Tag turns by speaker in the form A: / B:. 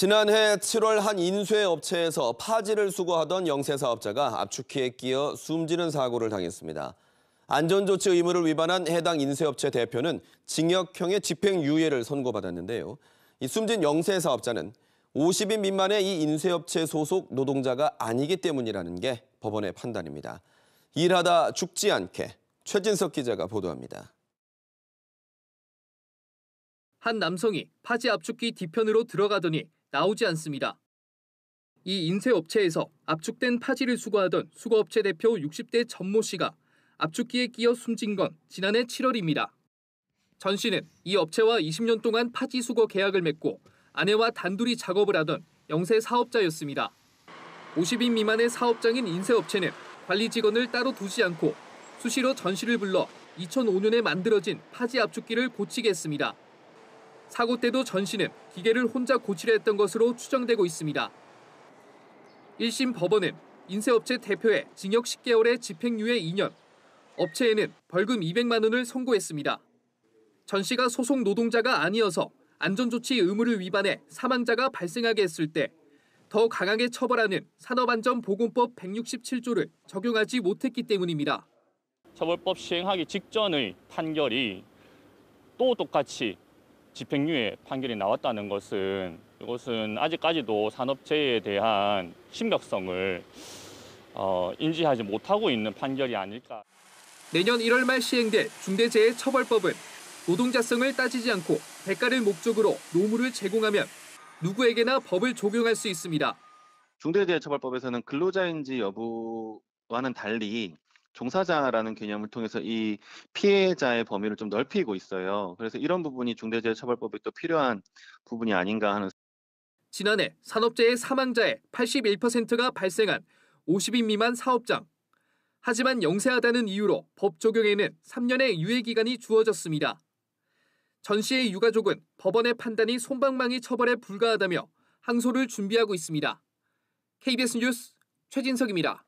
A: 지난해 7월 한 인쇄 업체에서 파지를 수거하던 영세 사업자가 압축키에 끼어 숨지는 사고를 당했습니다. 안전조치 의무를 위반한 해당 인쇄업체 대표는 징역형의 집행유예를 선고받았는데요. 이 숨진 영세 사업자는 50인 미만의 이 인쇄업체 소속 노동자가 아니기 때문이라는 게 법원의 판단입니다. 일하다 죽지 않게 최진석 기자가 보도합니다.
B: 한 남성이 파지 압축기 뒤편으로 들어가더니 나오지 않습니다. 이 인쇄업체에서 압축된 파지를 수거하던 수거업체 대표 60대 전모 씨가 압축기에 끼어 숨진 건 지난해 7월입니다. 전 씨는 이 업체와 20년 동안 파지 수거 계약을 맺고 아내와 단둘이 작업을 하던 영세 사업자였습니다. 50인 미만의 사업장인 인쇄업체는 관리 직원을 따로 두지 않고 수시로 전 씨를 불러 2005년에 만들어진 파지 압축기를 고치게 했습니다. 사고 때도 전 씨는 기계를 혼자 고치려 했던 것으로 추정되고 있습니다. 1심 법원은 인쇄업체 대표의 징역 10개월에 집행유예 2년, 업체에는 벌금 200만 원을 선고했습니다. 전 씨가 소속 노동자가 아니어서 안전조치 의무를 위반해 사망자가 발생하게 했을 때 더 강하게 처벌하는 산업안전보건법 167조를
C: 적용하지 못했기 때문입니다. 처벌법 시행하기 직전의 판결이 또 똑같이 집행유예 판결이 나왔다는 것은 이것은 아직까지도 산업재해에 대한 심각성을 어, 인지하지 못하고 있는 판결이 아닐까.
B: 내년 1월 말 시행될 중대재해처벌법은 노동자성을 따지지 않고 대가를 목적으로 노무를 제공하면
C: 누구에게나 법을 적용할 수 있습니다. 중대재해처벌법에서는 근로자인지 여부와는 달리 종사자라는 개념을 통해서 이 피해자의 범위를 좀 넓히고 있어요. 그래서 이런 부분이 중대재해처벌법에 또 필요한 부분이 아닌가 하는
B: 지난해 산업재해 사망자의 81%가 발생한 50인 미만 사업장. 하지만 영세하다는 이유로 법 적용에는 3년의 유예기간이 주어졌습니다. 전 씨의 유가족은 법원의 판단이 손방망이 처벌에 불과하다며 항소를 준비하고 있습니다. KBS 뉴스 최진석입니다.